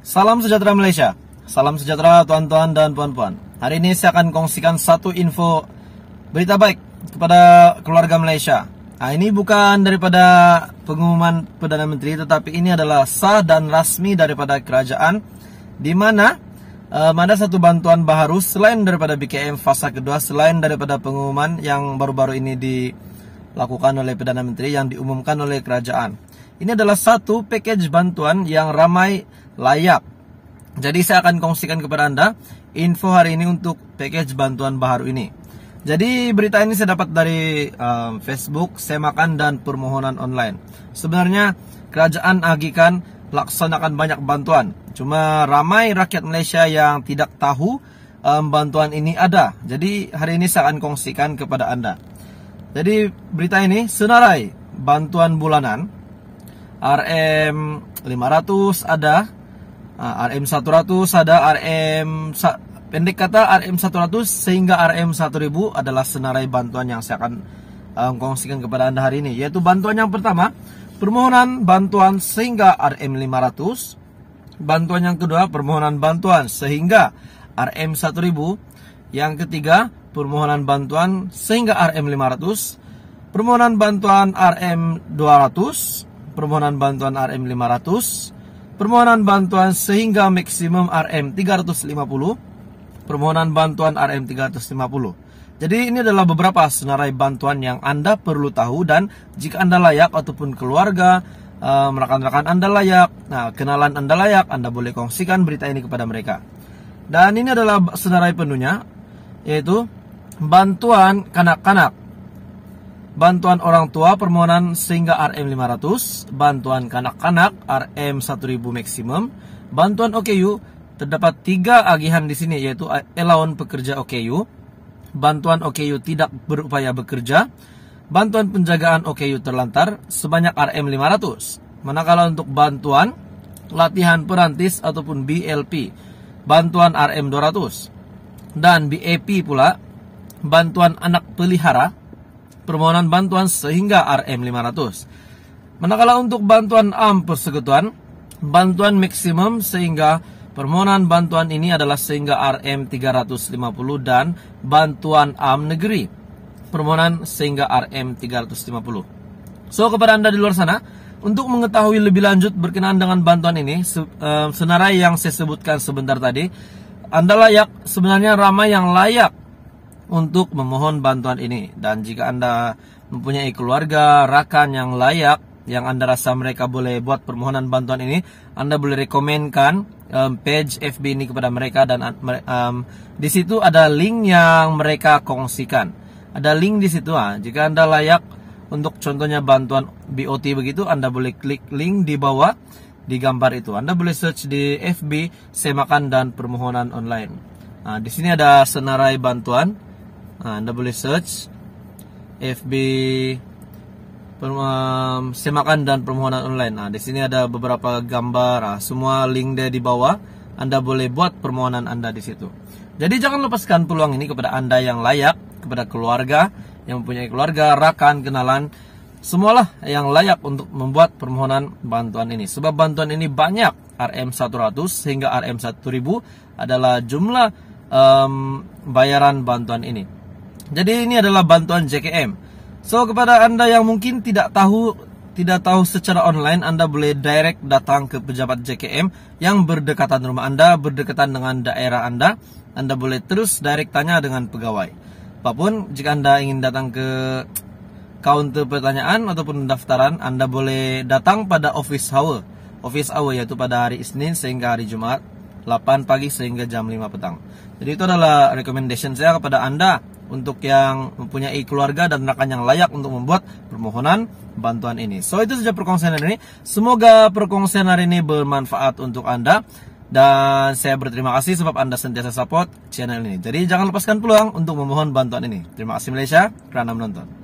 Salam sejahtera Malaysia. Salam sejahtera tuan-tuan dan puan-puan. Hari ini saya akan kongsikan satu info berita baik kepada keluarga Malaysia. Nah, ini bukan daripada pengumuman Perdana Menteri tetapi ini adalah sah dan rasmi daripada kerajaan di mana um, eh, ada satu bantuan baru selain daripada BKM fasa kedua selain daripada pengumuman yang baru-baru ini dilakukan oleh Perdana Menteri yang diumumkan oleh kerajaan. Ini adalah satu package bantuan yang ramai layak. Jadi saya akan kongsikan kepada Anda info hari ini untuk package bantuan baru ini. Jadi berita ini saya dapat dari um, Facebook Semakan dan Permohonan Online. Sebenarnya kerajaan agikan laksanakan banyak bantuan. Cuma ramai rakyat Malaysia yang tidak tahu um, bantuan ini ada. Jadi hari ini saya akan kongsikan kepada Anda. Jadi berita ini senarai bantuan bulanan RM 500 ada Nah, RM100 ada RM pendek kata RM100 sehingga RM1000 adalah senarai bantuan yang saya akan uh, kongsikan kepada Anda hari ini yaitu bantuan yang pertama permohonan bantuan sehingga RM500 bantuan yang kedua permohonan bantuan sehingga RM1000 yang ketiga permohonan bantuan sehingga RM500 permohonan bantuan RM200 permohonan bantuan RM500 Permohonan bantuan sehingga maksimum RM 350. Permohonan bantuan RM 350. Jadi ini adalah beberapa senarai bantuan yang Anda perlu tahu dan jika Anda layak ataupun keluarga um, rekan-rekan Anda layak, nah kenalan Anda layak, Anda boleh kongsikan berita ini kepada mereka. Dan ini adalah senarai penuhnya, yaitu bantuan kanak-kanak bantuan orang tua permohonan sehingga RM500, bantuan kanak-kanak RM1000 maksimum, bantuan OKU terdapat tiga agihan di sini yaitu elaun pekerja OKU, bantuan OKU tidak berupaya bekerja, bantuan penjagaan OKU terlantar sebanyak RM500. Manakala untuk bantuan latihan perantis ataupun BLP, bantuan RM200 dan BAP pula bantuan anak pelihara permohonan bantuan sehingga RM500. Manakala untuk bantuan AM persekutuan, bantuan maksimum sehingga permohonan bantuan ini adalah sehingga RM350 dan bantuan AM negeri. Permohonan sehingga RM350. So kepada Anda di luar sana, untuk mengetahui lebih lanjut berkenaan dengan bantuan ini, eh, senarai yang saya sebutkan sebentar tadi, Anda layak sebenarnya ramai yang layak untuk memohon bantuan ini. Dan jika Anda mempunyai keluarga, rakan yang layak yang Anda rasa mereka boleh buat permohonan bantuan ini, Anda boleh rekomenkan um, page FB ini kepada mereka dan um, um, di situ ada link yang mereka kongsikan. Ada link di situ ah. Jika Anda layak untuk contohnya bantuan BOT begitu, Anda boleh klik link di bawah di gambar itu. Anda boleh search di FB semakan dan permohonan online. Nah, di sini ada senarai bantuan anda ah, boleh search FB um, semakan dan permohonan online. Nah, di sini ada beberapa gambar. Nah, semua link dia di bawah. Anda boleh buat permohonan Anda di situ. Jadi jangan lepaskan peluang ini kepada Anda yang layak, kepada keluarga yang mempunyai keluarga, rakan, kenalan, semualah yang layak untuk membuat permohonan bantuan ini. Sebab bantuan ini banyak, RM 100 hingga RM 1000 adalah jumlah um, bayaran bantuan ini. Jadi ini adalah bantuan JKM. So kepada Anda yang mungkin tidak tahu tidak tahu secara online, Anda boleh direct datang ke pejabat JKM yang berdekatan rumah Anda, berdekatan dengan daerah Anda. Anda boleh terus direct tanya dengan pegawai. Apapun, jika Anda ingin datang ke counter pertanyaan ataupun pendaftaran, Anda boleh datang pada office hour. Office hour yaitu pada hari Isnin sehingga hari Jumat, 8 pagi sehingga jam 5 petang. Jadi itu adalah recommendation saya kepada Anda untuk yang mempunyai keluarga dan rekan yang layak untuk membuat permohonan bantuan ini. So itu saja perkongsian hari ini. Semoga perkongsian hari ini bermanfaat untuk Anda dan saya berterima kasih sebab Anda sentiasa support channel ini. Jadi jangan lepaskan peluang untuk memohon bantuan ini. Terima kasih Malaysia kerana menonton.